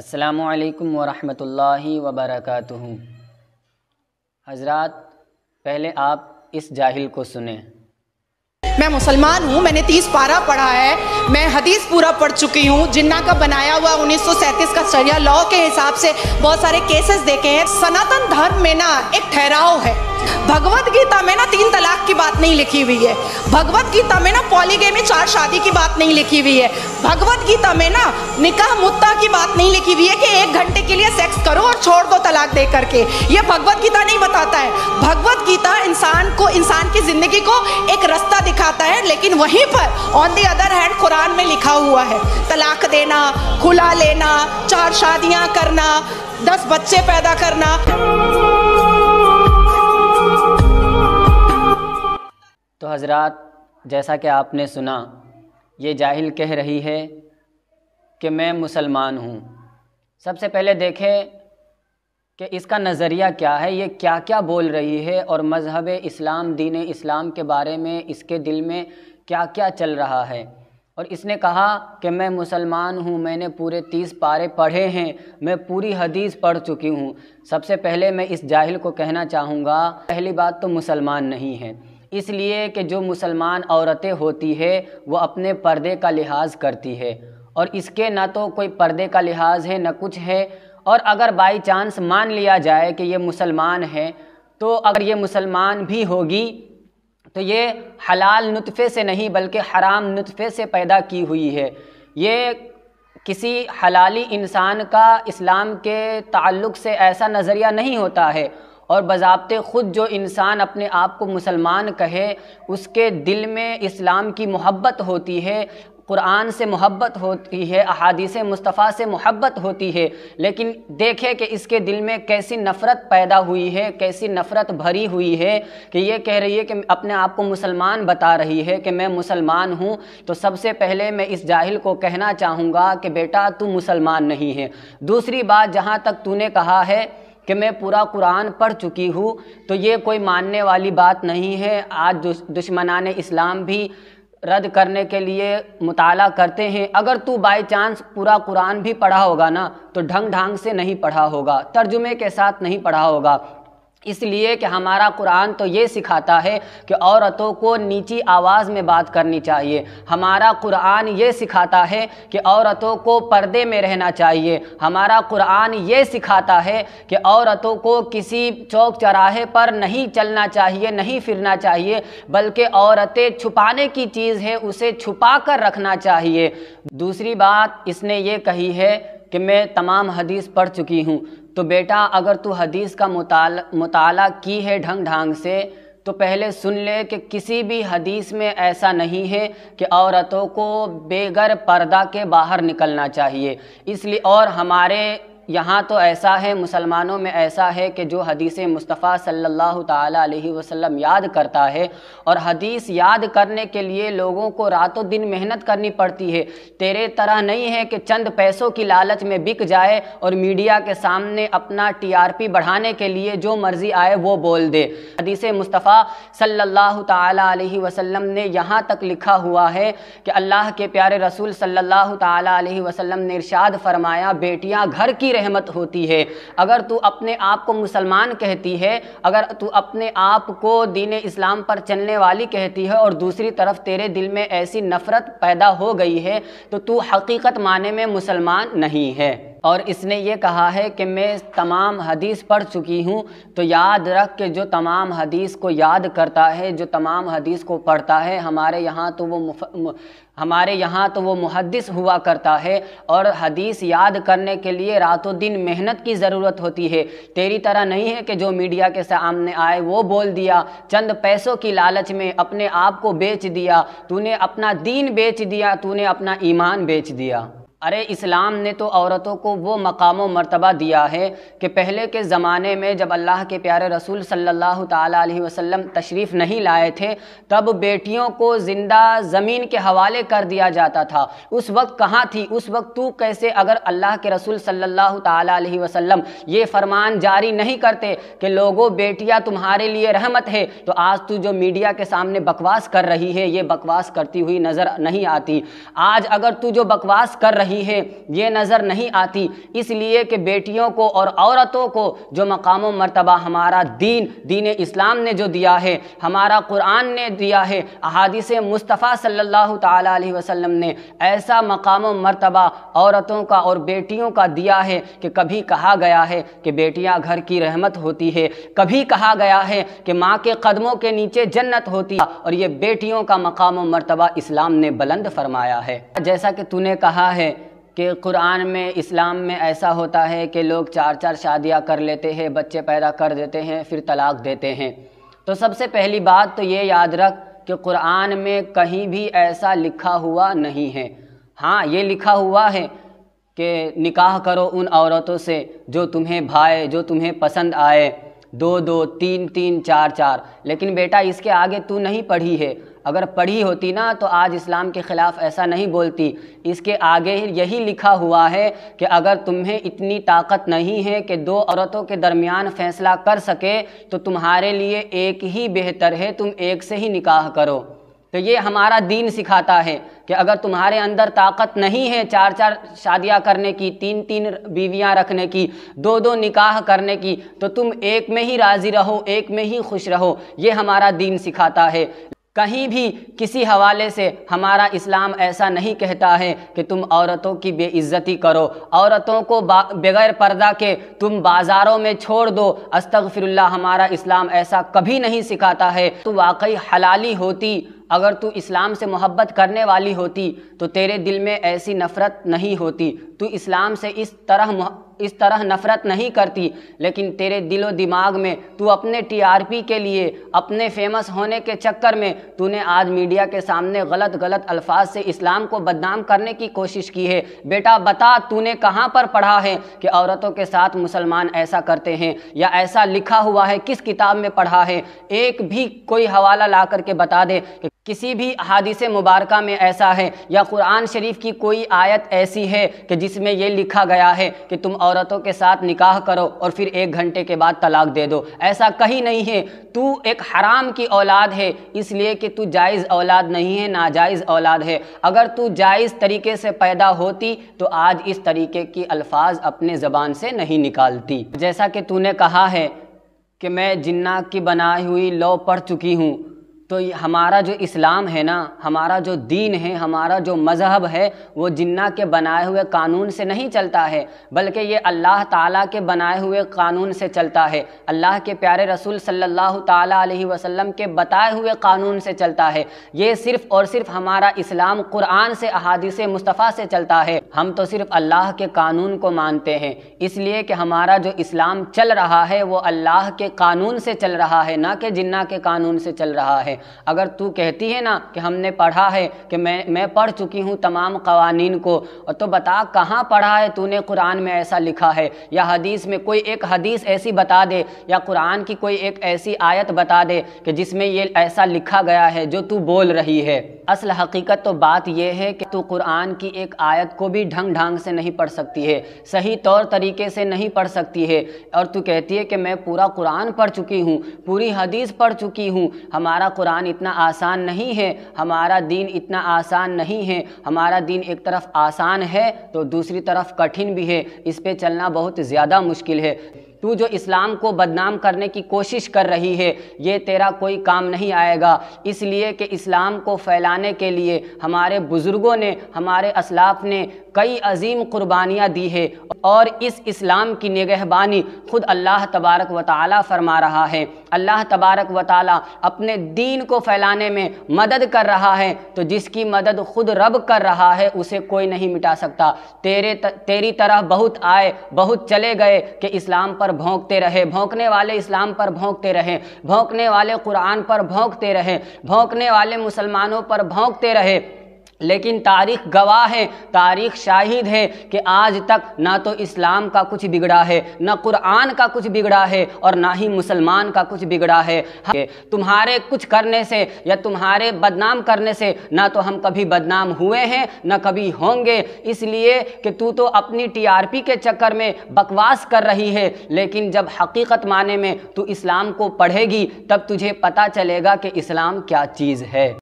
असलकम वरहमतुल्लाहि वबरकatuh हजरात पहले आप इस जाहिल को सुने मैं मुसलमान हूँ मैंने तीस पारा पढ़ा है मैं हदीस पूरा पढ़ चुकी हूँ जिन्ना का बनाया हुआ 1937 का सरिया लॉ के हिसाब से बहुत सारे केसेस देखे हैं सनातन धर्म में ना एक ठहराव है भगवत गीता में ना तीन तलाक की बात नहीं लिखी हुई है भगवत गीता में ना में चार शादी की बात नहीं लिखी हुई है भगवत गीता में ना निकाह मुद्दा की बात नहीं लिखी हुई है कि एक घंटे के लिए सेक्स करो और छोड़ दो तलाक दे करके ये भगवत गीता नहीं बताता है भगवत गीता इंसान को इंसान की जिंदगी को एक रास्ता दिखाता है लेकिन वहीं पर on the other hand Quran में लिखा हुआ है तलाक देना खुला लेना चार शादियां करना दस बच्चे पैदा करना तो हजरत जैसा कि आपने सुना ये जाहिल कह रही है कि मैं मुसलमान हूँ सबसे पहले देखें कि इसका नज़रिया क्या है ये क्या क्या बोल रही है और मज़हब इस्लाम दीन इस्लाम के बारे में इसके दिल में क्या क्या चल रहा है और इसने कहा कि मैं मुसलमान हूँ मैंने पूरे तीस पारे पढ़े हैं मैं पूरी हदीस पढ़ चुकी हूँ सबसे पहले मैं इस जाहिल को कहना चाहूँगा पहली बात तो मुसलमान नहीं है इसलिए कि जो मुसलमान औरतें होती है वो अपने पर्दे का लिहाज करती है और इसके ना तो कोई पर्दे का लिहाज है ना कुछ है और अगर बाई चांस मान लिया जाए कि ये मुसलमान है तो अगर ये मुसलमान भी होगी तो ये हलाल नुतफ़े से नहीं बल्कि हराम नुतफ़े से पैदा की हुई है ये किसी हलाली इंसान का इस्लाम के ताल्लुक़ से ऐसा नज़रिया नहीं होता है और बजाबते ख़ुद जो इंसान अपने आप को मुसलमान कहे उसके दिल में इस्लाम की मोहब्बत होती है कुरान से मोहब्बत होती है अहादीस मुस्तफ़ा से मोहब्बत होती है लेकिन देखें कि इसके दिल में कैसी नफ़रत पैदा हुई है कैसी नफ़रत भरी हुई है कि ये कह रही है कि अपने आप को मुसलमान बता रही है कि मैं मुसलमान हूँ तो सबसे पहले मैं इस जाहिल को कहना चाहूँगा कि बेटा तू मुसलमान नहीं है दूसरी बात जहाँ तक तूने कहा है कि मैं पूरा कुरान पढ़ चुकी हूँ तो ये कोई मानने वाली बात नहीं है आज दुश्मनान इस्लाम भी रद्द करने के लिए मुताल करते हैं अगर तू बाई चांस पूरा कुरान भी पढ़ा होगा ना तो ढंग ढंग से नहीं पढ़ा होगा तर्जुमे के साथ नहीं पढ़ा होगा इसलिए कि हमारा कुरान तो ये सिखाता है कि औरतों को नीची आवाज़ में बात करनी चाहिए हमारा कुरान ये सिखाता है कि औरतों को पर्दे में रहना चाहिए हमारा कुरान ये सिखाता है कि औरतों को किसी चौक चौराहे पर नहीं चलना चाहिए नहीं फिरना चाहिए बल्कि औरतें छुपाने की चीज़ है उसे छुपा कर रखना चाहिए दूसरी बात इसने ये कही है कि मैं तमाम हदीस पढ़ चुकी हूँ तो बेटा अगर तू हदीस का मुताल की है ढंग ढांग से तो पहले सुन ले कि किसी भी हदीस में ऐसा नहीं है कि औरतों को बेगर पर्दा के बाहर निकलना चाहिए इसलिए और हमारे यहाँ तो ऐसा है मुसलमानों में ऐसा है कि जो हदीस मुस्तफ़ा सल्लल्लाहु अलैहि वसल्लम याद करता है और हदीस याद करने के लिए लोगों को रातों दिन मेहनत करनी पड़ती है तेरे तरह नहीं है कि चंद पैसों की लालच में बिक जाए और मीडिया के सामने अपना टीआरपी बढ़ाने के लिए जो मर्ज़ी आए वो बोल दे हदीस मुस्तफ़ा सल्लल्लाहु अलैहि वसल्लम ने यहाँ तक लिखा हुआ है कि अल्लाह के प्यारे रसूल सल्लल्लाहु अलैहि वसल्लम ने इरशाद फरमाया बेटियाँ घर की रहमत होती है अगर तू अपने आप को मुसलमान कहती है अगर तू अपने आप को दीन इस्लाम पर चलने वाली कहती है और दूसरी तरफ तेरे दिल में ऐसी नफ़रत पैदा हो गई है तो तू हकीकत माने में मुसलमान नहीं है और इसने ये कहा है कि मैं तमाम हदीस पढ़ चुकी हूँ तो याद रख के जो तमाम हदीस को याद करता है जो तमाम हदीस को पढ़ता है हमारे यहाँ तो वो मुफ... म, हमारे यहाँ तो वो मुहदस हुआ करता है और हदीस याद करने के लिए रातों दिन मेहनत की ज़रूरत होती है तेरी तरह नहीं है कि जो मीडिया के सामने आए वो बोल दिया चंद पैसों की लालच में अपने आप को बेच दिया तूने अपना दीन बेच दिया तूने अपना ईमान बेच दिया अरे इस्लाम ने तो औरतों को वो मकाम व मरतबा दिया है कि पहले के ज़माने में जब अल्लाह के प्यारे रसूल सल्लल्लाहु अलैहि वसल्लम तशरीफ़ नहीं लाए थे तब बेटियों को ज़िंदा ज़मीन के हवाले कर दिया जाता था उस वक्त कहाँ थी उस वक्त तू कैसे अगर अल्लाह के रसूल सल्लल्लाहु अलैहि वसल्लम ये फरमान जारी नहीं करते कि लोगों बेटियाँ तुम्हारे लिए रहमत है तो आज तू जो मीडिया के सामने बकवास कर रही है ये बकवास करती हुई नज़र नहीं आती आज अगर तू जो बकवास कर रही रही है ये नज़र नहीं आती इसलिए कि बेटियों को और औरतों को जो मकाम मरतबा हमारा दीन दीन इस्लाम ने जो दिया है हमारा कुरान ने दिया है अहादिस मुस्तफ़ा सल्लल्लाहु अलैहि वसल्लम ने ऐसा मकाम मरतबा औरतों का और बेटियों का दिया है कि कभी कहा गया है कि बेटियाँ घर की रहमत होती है कभी कहा गया है कि माँ के कदमों के नीचे जन्नत होती है और ये बेटियों का मकाम मरतबा इस्लाम ने बुलंद फरमाया है जैसा कि तूने कहा है कि कुरान में इस्लाम में ऐसा होता है कि लोग चार चार शादियां कर लेते हैं बच्चे पैदा कर देते हैं फिर तलाक देते हैं तो सबसे पहली बात तो ये याद रख कि कुरान में कहीं भी ऐसा लिखा हुआ नहीं है हाँ ये लिखा हुआ है कि निकाह करो उन औरतों से जो तुम्हें भाए जो तुम्हें पसंद आए दो दो तीन तीन चार चार लेकिन बेटा इसके आगे तू नहीं पढ़ी है अगर पढ़ी होती ना तो आज इस्लाम के ख़िलाफ़ ऐसा नहीं बोलती इसके आगे यही लिखा हुआ है कि अगर तुम्हें इतनी ताकत नहीं है कि दो औरतों के दरमियान फ़ैसला कर सके तो तुम्हारे लिए एक ही बेहतर है तुम एक से ही निकाह करो तो ये हमारा दीन सिखाता है कि अगर तुम्हारे अंदर ताकत नहीं है चार चार शादियां करने की तीन तीन बीवियां रखने की दो दो निकाह करने की तो तुम एक में ही राज़ी रहो एक में ही खुश रहो ये हमारा दीन सिखाता है कहीं भी किसी हवाले से हमारा इस्लाम ऐसा नहीं कहता है कि तुम औरतों की बेइज्जती करो औरतों को बगैर पर्दा के तुम बाज़ारों में छोड़ दो अस्तगफिरुल्लाह हमारा इस्लाम ऐसा कभी नहीं सिखाता है तो वाकई हलाली होती अगर तू इस्लाम से मोहब्बत करने वाली होती तो तेरे दिल में ऐसी नफ़रत नहीं होती तू इस्लाम से इस तरह इस तरह नफ़रत नहीं करती लेकिन तेरे दिलो दिमाग में तू अपने टीआरपी के लिए अपने फेमस होने के चक्कर में तूने आज मीडिया के सामने गलत गलत अल्फाज से इस्लाम को बदनाम करने की कोशिश की है बेटा बता तूने कहाँ पर पढ़ा है कि औरतों के साथ मुसलमान ऐसा करते हैं या ऐसा लिखा हुआ है किस किताब में पढ़ा है एक भी कोई हवाला ला करके बता दे कि किसी भी अहादीस मुबारक में ऐसा है या कुरान शरीफ की कोई आयत ऐसी है कि जिसमें यह लिखा गया है कि तुम औरतों के साथ निकाह करो और फिर एक घंटे के बाद तलाक दे दो ऐसा कहीं नहीं है तू एक हराम की औलाद है इसलिए कि तू जायज़ औलाद नहीं है नाजायज़ औलाद है अगर तू जायज़ तरीके से पैदा होती तो आज इस तरीके की अल्फाज अपने ज़बान से नहीं निकालती जैसा कि तूने कहा है कि मैं जिन्ना की बनाई हुई लॉ पढ़ चुकी हूँ तो हमारा जो इस्लाम है ना हमारा जो दीन है हमारा जो मज़हब है वो जिन्ना के बनाए हुए कानून से नहीं चलता है बल्कि ये अल्लाह ताला के बनाए हुए कानून से चलता है अल्लाह के प्यारे रसूल सल्लल्लाहु ताला अलैहि वसल्लम के बताए हुए कानून से चलता है ये सिर्फ़ और सिर्फ हमारा इस्लाम कुरान से अहादिस मुस्तफ़ा से चलता है हम तो सिर्फ अल्लाह के कानून को मानते हैं इसलिए कि हमारा जो इस्लाम चल रहा है वो अल्लाह के कानून से चल रहा है ना कि जिन्ना के कानून से चल रहा है अगर तू कहती है ना कि हमने पढ़ा है कि मैं मैं पढ़ चुकी हूँ तमाम कवानीन को और तो बता कहाँ पढ़ा है तूने कुरान में ऐसा लिखा है या हदीस में कोई एक हदीस ऐसी बता दे या कुरान की कोई एक ऐसी आयत बता दे कि जिसमें ये ऐसा लिखा गया है जो तू बोल रही है असल हकीकत तो बात यह है कि तू तो कुरान की एक आयत को भी ढंग ढंग से नहीं पढ़ सकती है सही तौर तरीके से नहीं पढ़ सकती है और तू कहती है कि मैं पूरा कुरान पढ़ चुकी हूँ पूरी हदीस पढ़ चुकी हूँ हमारा कुरान इतना आसान नहीं है हमारा दीन इतना आसान नहीं है हमारा दीन एक तरफ आसान है तो दूसरी तरफ कठिन भी है इस पर चलना बहुत ज़्यादा मुश्किल है तू जो इस्लाम को बदनाम करने की कोशिश कर रही है ये तेरा कोई काम नहीं आएगा इसलिए कि इस्लाम को फैलाने के लिए हमारे बुज़ुर्गों ने हमारे असलाफ ने कई अजीम कुर्बानियाँ दी है और इस इस्लाम की निगहबानी खुद अल्लाह तबारक व ताली फरमा रहा है अल्लाह तबारक व अपने दीन को फैलाने में मदद कर रहा है तो जिसकी मदद खुद रब कर रहा है उसे कोई नहीं मिटा सकता तेरे त, तेरी तरह बहुत आए बहुत चले गए कि इस्लाम पर भोंकते रहे भोंकने वाले इस्लाम पर भोंकते रहे भोंकने वाले कुरान पर भोंकते रहे भोंकने वाले मुसलमानों पर भोंकते रहे लेकिन तारीख गवाह है तारीख शाहिद है कि आज तक ना तो इस्लाम का कुछ बिगड़ा है ना कुरान का कुछ बिगड़ा है और ना ही मुसलमान का कुछ बिगड़ा है तुम्हारे कुछ करने से या तुम्हारे बदनाम करने से ना तो हम कभी बदनाम हुए हैं ना कभी होंगे इसलिए कि तू तो अपनी टीआरपी के चक्कर में बकवास कर रही है लेकिन जब हकीकत माने में तू इस्लाम को पढ़ेगी तब तुझे पता चलेगा कि इस्लाम क्या चीज़ है